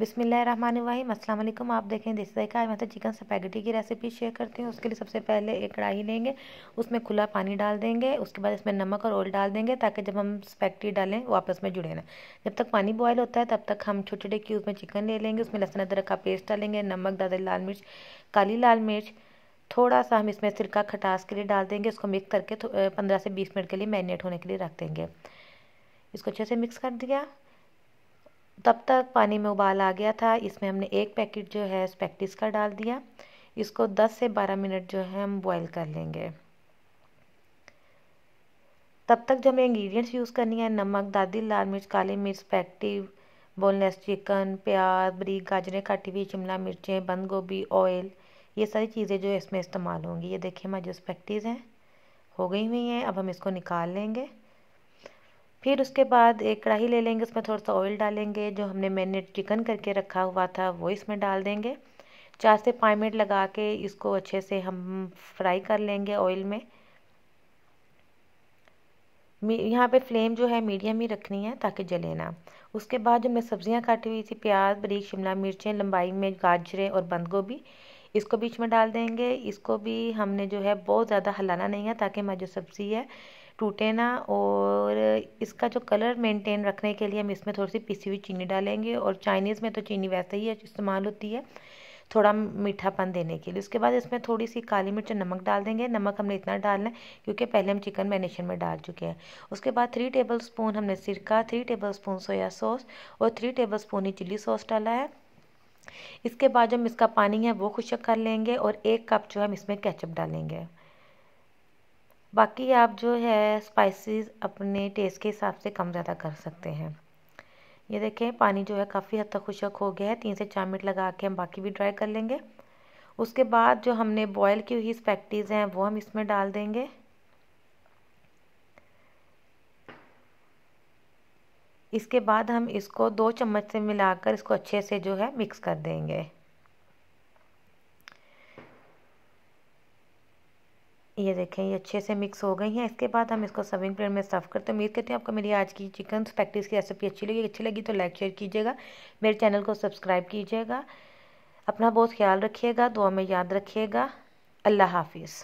बिसमीम अल्लाम आप देखें दिस आज मैं तो चिकन स्पैगेटी की रेसिपी शेयर करती हूँ उसके लिए सबसे पहले एक कढ़ाई लेंगे उसमें खुला पानी डाल देंगे उसके बाद इसमें नमक और ऑयल डाल देंगे ताकि जब हम स्पैगेटी डालें वो आपस में जुड़े ना जब तक पानी बॉयल होता है तब तक हम छोटे छोटे क्यूब में चिकन ले लेंगे उसमें लहसुन अदरक का पेस्ट डालेंगे नमक दादर लाल मिर्च काली लाल मिर्च थोड़ा सा हम इसमें सिरका खटास के लिए डाल देंगे उसको मिक्स करके पंद्रह से बीस मिनट के लिए मैरिनेट होने के लिए रख देंगे इसको अच्छे से मिक्स कर दिया तब तक पानी में उबाल आ गया था इसमें हमने एक पैकेट जो है स्पेक्टिस का डाल दिया इसको 10 से 12 मिनट जो है हम बॉईल कर लेंगे तब तक जो हमें इंग्रेडिएंट्स यूज़ करनी है नमक दादी लाल मिर्च काली मिर्च पैक्टिव बोनलेस चिकन प्याज बरीक गाजरें काटी हुई शिमला मिर्चें बंद गोभी ऑयल ये सारी चीज़ें जो इसमें इस्तेमाल होंगी ये देखिए हमारी जो स्पेक्टिस हैं हो गई हुई हैं अब हम इसको निकाल लेंगे फिर उसके बाद एक कढ़ाई ले लेंगे उसमें थोड़ा सा ऑयल डालेंगे जो हमने मैरिनेट चिकन करके रखा हुआ था वो इसमें डाल देंगे चार से पाँच मिनट लगा के इसको अच्छे से हम फ्राई कर लेंगे ऑयल में यहाँ पे फ्लेम जो है मीडियम ही रखनी है ताकि जले ना उसके बाद जो मैं सब्जियाँ काटी हुई थी प्याज बरीक शिमला मिर्चें लंबाई में गाजरें और बंद गोभी इसको बीच में डाल देंगे इसको भी हमने जो है बहुत ज़्यादा हलाना नहीं है ताकि हमारी जो सब्ज़ी है टूटे ना और इसका जो कलर मेंटेन रखने के लिए हम इसमें थोड़ी सी पिसी हुई चीनी डालेंगे और चाइनीज़ में तो चीनी वैसे ही इस्तेमाल होती है थोड़ा मीठापन देने के लिए उसके बाद इसमें थोड़ी सी काली मिर्च नमक डाल देंगे नमक हमने इतना डालना है क्योंकि पहले हम चिकन मैरिनेशन में डाल चुके हैं उसके बाद थ्री टेबल स्पून हमने सिरका three tablespoon soya sauce और थ्री टेबल स्पून ही चिली सॉस डाला है इसके बाद जो हम इसका पानी है वो खुशक कर लेंगे और एक कप जो हम इसमें कैचअप डालेंगे बाकी आप जो है स्पाइसेस अपने टेस्ट के हिसाब से कम ज़्यादा कर सकते हैं ये देखें पानी जो है काफ़ी हद तक खुशक हो गया है तीन से चार मिनट लगा के हम बाकी भी ड्राई कर लेंगे उसके बाद जो हमने बॉयल की हुई स्पैक्टीज़ हैं वो हम इसमें डाल देंगे इसके बाद हम इसको दो चम्मच से मिलाकर इसको अच्छे से जो है मिक्स कर देंगे ये देखें ये अच्छे से मिक्स हो गई हैं इसके बाद हम इसको सर्विंग प्लेट में सर्व करते हैं उम्मीद करते हैं आपको मेरी आज की चिकन प्रैक्टिस की रेसिपी अच्छी लगी अच्छी लगी तो लाइक शेयर कीजिएगा मेरे चैनल को सब्सक्राइब कीजिएगा अपना बहुत ख्याल रखिएगा दुआ में याद रखिएगा अल्लाह हाफिज़